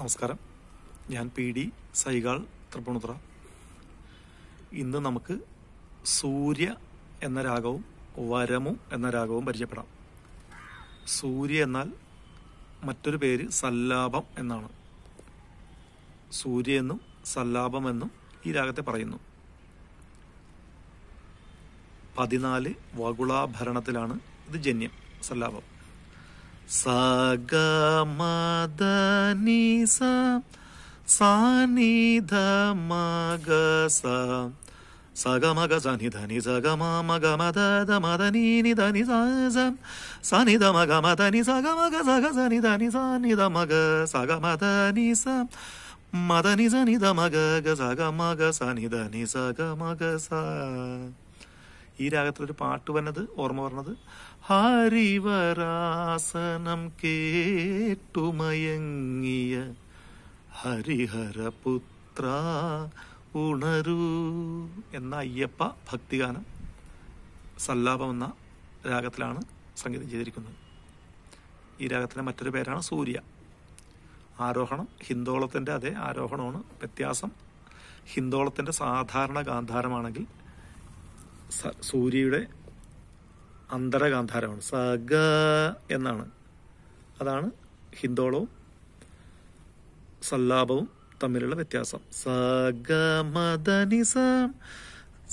നമസ്കാരം ഞാൻ P D Sehgal Tripunithura ഇന്ന് നമുക്ക് സൂര്യ എന്ന രാഗവും വരമു എന്ന രാഗവും പരിചയപ്പെടാം സൂര്യ എന്നാൽ മറ്റൊരു പേര് സല്ലാപം എന്നാണ് സൂര്യ എന്നും സല്ലാപം എന്നും ഈ രാഗത്തെ പറയുന്നു പതിനാല് വകുളാഭരണത്തിലാണ് ഇത് ജന്യം സല്ലാപം Saga Madanisa Sanidha Magasa Saga Magasa Nidhani Saga Maga Madada Madani Nidhani Saza Sanidha Maga Madani Saga Maga Saga Sanidhani Sanidha Maga Saga Madani Sa Madani Sanidha Maga Saga Maga Sanidhani Saga Maga Sa ഈ രാഗത്തിലൊരു പാട്ട് വന്നത് ഓർമ്മ പറഞ്ഞത് ഹരിവരാസനം കേട്ടുമയങ്ങിയ ഹരിഹരപുത്ര ഉണരൂ എന്ന അയ്യപ്പ ഭക്തിഗാനം സല്ലാപം എന്ന രാഗത്തിലാണ് സംഗീതം ചെയ്തിരിക്കുന്നത് ഈ രാഗത്തിൻ്റെ മറ്റൊരു പേരാണ് സൂര്യ ആരോഹണം ഹിന്ദോളത്തിൻ്റെ അതേ ആരോഹണമാണ് വ്യത്യാസം ഹിന്ദോളത്തിൻ്റെ സാധാരണ ഗാന്ധാരമാണെങ്കിൽ സൂര്യയുടെ അന്തരഗാന്ധാരമാണ് സഗ എന്നാണ് അതാണ് ഹിന്ദോളവും സല്ലാപവും തമ്മിലുള്ള വ്യത്യാസം സഗമദനിസ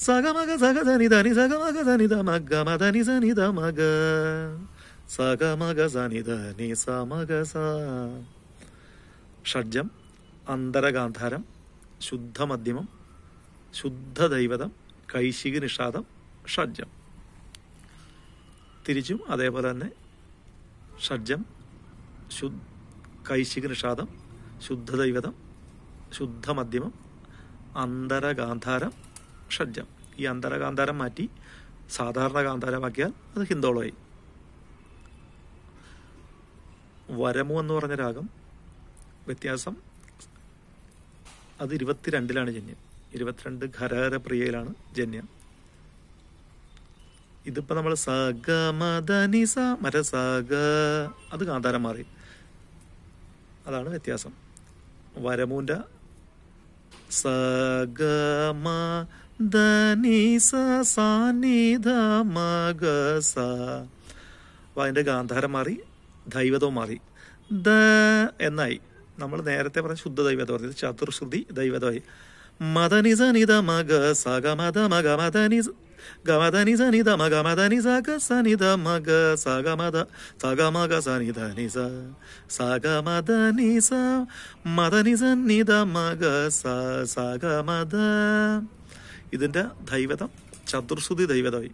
സഗമഗ സഗധനി സഗമഗ ധനിത മഗ മദനി സനിത മഗ സഗമഗ സനിത നി സമഗ സ ഷഡ്ജം അന്തരഗാന്ധാരം ശുദ്ധമധ്യമം ശുദ്ധദൈവതം കൈശിക നിഷാദം ഷഡ്ജം തിരിച്ചും അതേപോലെ തന്നെ ഷഡ്ജം കൈശിക നിഷാദം ശുദ്ധദൈവതം ശുദ്ധമധ്യമം അന്തരഗാന്ധാരം ഷഡ്ജം ഈ അന്തരഗാന്ധാരം മാറ്റി സാധാരണ ഗാന്ധാരമാക്കിയാൽ അത് ഹിന്ദോളമായി വരമു എന്ന് പറഞ്ഞ രാഗം വ്യത്യാസം അത് ഇരുപത്തിരണ്ടിലാണ് ചെഞ്ഞ് ഇരുപത്തിരണ്ട് ഖരഹര പ്രിയയിലാണ് ജന്യ ഇതിപ്പോ നമ്മൾ സഗ മദനി സ അത് കാന്താരം മാറി അതാണ് വ്യത്യാസം വരമൂന്റെ സഗ മദനി സ സാനിധ മഗ സ അപ്പോൾ ഗാന്ധാരം മാറി ദൈവതവും മാറി ദ എന്നായി നമ്മൾ നേരത്തെ പറഞ്ഞ ശുദ്ധ ദൈവത പറഞ്ഞത് ചതുർശ്രുതി ദൈവതമായി മദനിസ നിത മഗ സഗ മത മഗ മദനിസ ഗമദനി സനിത മഗ മദനി സഗ സനിത മഗ സഗ മത സഗ മഗ സനിത നിസ സഗ മദ നിസ മദനി സന്നിത മഗ സ സഗ മത ഇതിൻ്റെ ദൈവതം ചതുർശ്രുതി ദൈവതമായി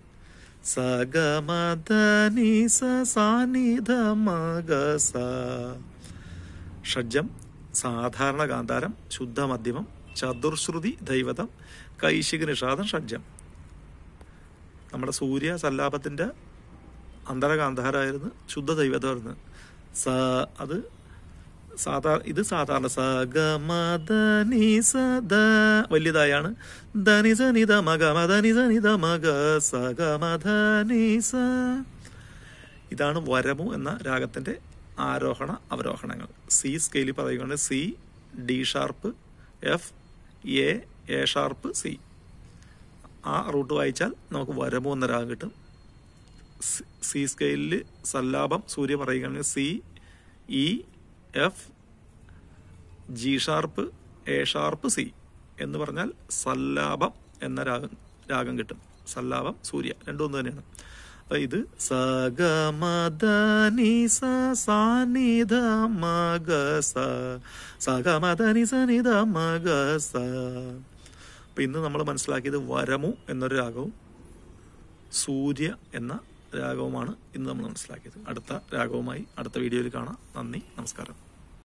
സഗ മദ നിസ സാനിധ മഗ സ ഷഡ്ജം സാധാരണ കാന്താരം ശുദ്ധ മധ്യമം ചതുർശ്രുതി ദൈവതം കൈശിക നിഷാദം ഷഡ്ജം നമ്മുടെ സൂര്യ സല്ലാപത്തിൻ്റെ അന്തരകാന്ധാരായിരുന്നു ശുദ്ധ ദൈവതമായിരുന്നു സ അത് സാധാ ഇത് സാധാരണ സഗമദനി സദ വലിയതായാണ് ധനി സനിത മഗ മദനി സനിത മഗ സഗമധനി സ ഇതാണ് വരമു എന്ന രാഗത്തിന്റെ ആരോഹണ അവരോഹണങ്ങൾ സി സ്കെയിൽ പറയുകയാണ് C D sharp F A A sharp C ആ റൂട്ട് വായിച്ചാൽ നമുക്ക് വരമൂന്ന് രാഗം കിട്ടും സി സ്കെയിലിൽ സല്ലാപം സൂര്യ പറയുകയാണെങ്കിൽ C E F G sharp A sharp C എന്ന് പറഞ്ഞാൽ സല്ലാപം എന്ന രാഗം രാഗം കിട്ടും സല്ലാപം സൂര്യ രണ്ടും ഒന്ന് തന്നെയാണ് അപ്പം ഇത് സഗമദനി സ മഗ സഗമദനി സനിധ മഗ സ അപ്പം ഇന്ന് നമ്മൾ മനസ്സിലാക്കിയത് വരമു എന്നൊരു രാഗവും സൂര്യ എന്ന രാഗവുമാണ് ഇന്ന് നമ്മൾ മനസ്സിലാക്കിയത് അടുത്ത രാഗവുമായി അടുത്ത വീഡിയോയിൽ കാണാം നന്ദി നമസ്കാരം